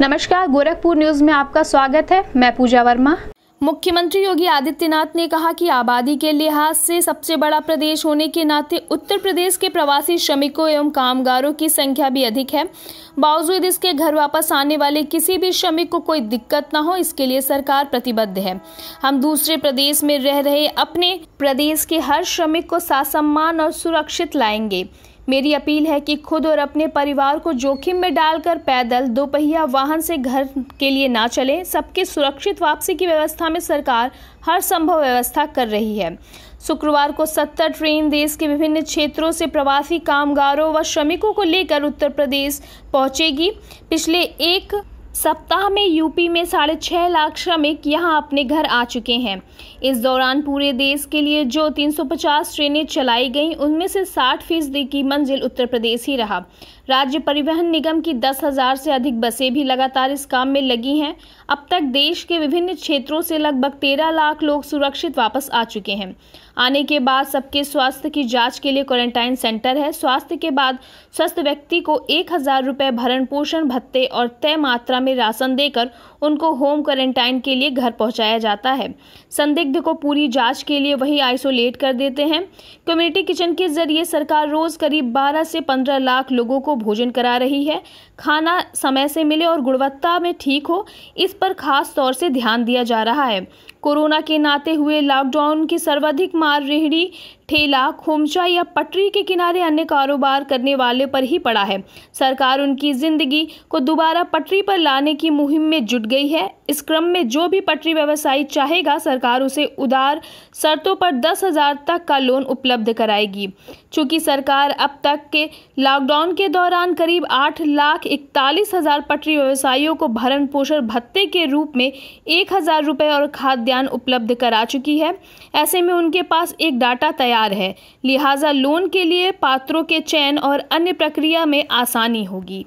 नमस्कार गोरखपुर न्यूज में आपका स्वागत है मैं पूजा वर्मा मुख्यमंत्री योगी आदित्यनाथ ने कहा कि आबादी के लिहाज से सबसे बड़ा प्रदेश होने के नाते उत्तर प्रदेश के प्रवासी श्रमिकों एवं कामगारों की संख्या भी अधिक है बावजूद इसके घर वापस आने वाले किसी भी श्रमिक को कोई दिक्कत ना हो इसके लिए सरकार प्रतिबद्ध है हम दूसरे प्रदेश में रह रहे अपने प्रदेश के हर श्रमिक को सासम्मान और सुरक्षित लाएंगे मेरी अपील है कि खुद और अपने परिवार को जोखिम में डालकर पैदल दोपहिया वाहन से घर के लिए ना चलें सबके सुरक्षित वापसी की व्यवस्था में सरकार हर संभव व्यवस्था कर रही है शुक्रवार को 70 ट्रेन देश के विभिन्न क्षेत्रों से प्रवासी कामगारों व श्रमिकों को लेकर उत्तर प्रदेश पहुंचेगी पिछले एक सप्ताह में यूपी में साढ़े छः लाख श्रमिक यहां अपने घर आ चुके हैं इस दौरान पूरे देश के लिए जो 350 ट्रेनें चलाई गईं उनमें से 60 फीसदी की मंजिल उत्तर प्रदेश ही रहा राज्य परिवहन निगम की दस हजार से अधिक बसें भी लगातार इस काम में लगी हैं अब तक देश के विभिन्न क्षेत्रों से लगभग तेरह लाख लोग सुरक्षित वापस आ चुके हैं आने के बाद सबके स्वास्थ्य की जांच के लिए क्वारंटाइन सेंटर है स्वास्थ्य के बाद स्वस्थ व्यक्ति को एक हजार रुपए भरण पोषण भत्ते और तय मात्रा में राशन देकर उनको होम क्वारंटाइन के लिए घर पहुंचाया जाता है संदिग्ध को पूरी जांच के लिए वही आइसोलेट कर देते हैं कम्युनिटी किचन के जरिए सरकार रोज करीब 12 से 15 लाख लोगों को भोजन करा रही है खाना समय से मिले और गुणवत्ता में ठीक हो इस पर खास तौर से ध्यान दिया जा रहा है कोरोना के नाते हुए लॉकडाउन की सर्वाधिक मार रेहड़ी ठेला खोमचा या पटरी के किनारे अन्य कारोबार करने वाले पर ही पड़ा है सरकार उनकी जिंदगी को दोबारा पटरी पर लाने की मुहिम में जुट गई है इस क्रम में जो भी पटरी व्यवसायी चाहेगा सरकार उसे उदार शर्तों पर दस हजार तक का लोन उपलब्ध कराएगी चूंकि सरकार अब तक के लॉकडाउन के दौरान करीब आठ लाख इकतालीस हजार पटरी व्यवसायियों को भरण पोषण भत्ते के रूप में एक हजार रुपये और खाद्यान्न उपलब्ध करा चुकी है ऐसे में उनके पास एक डाटा तैयार तैयार है लिहाजा लोन के लिए पात्रों के चयन और अन्य प्रक्रिया में आसानी होगी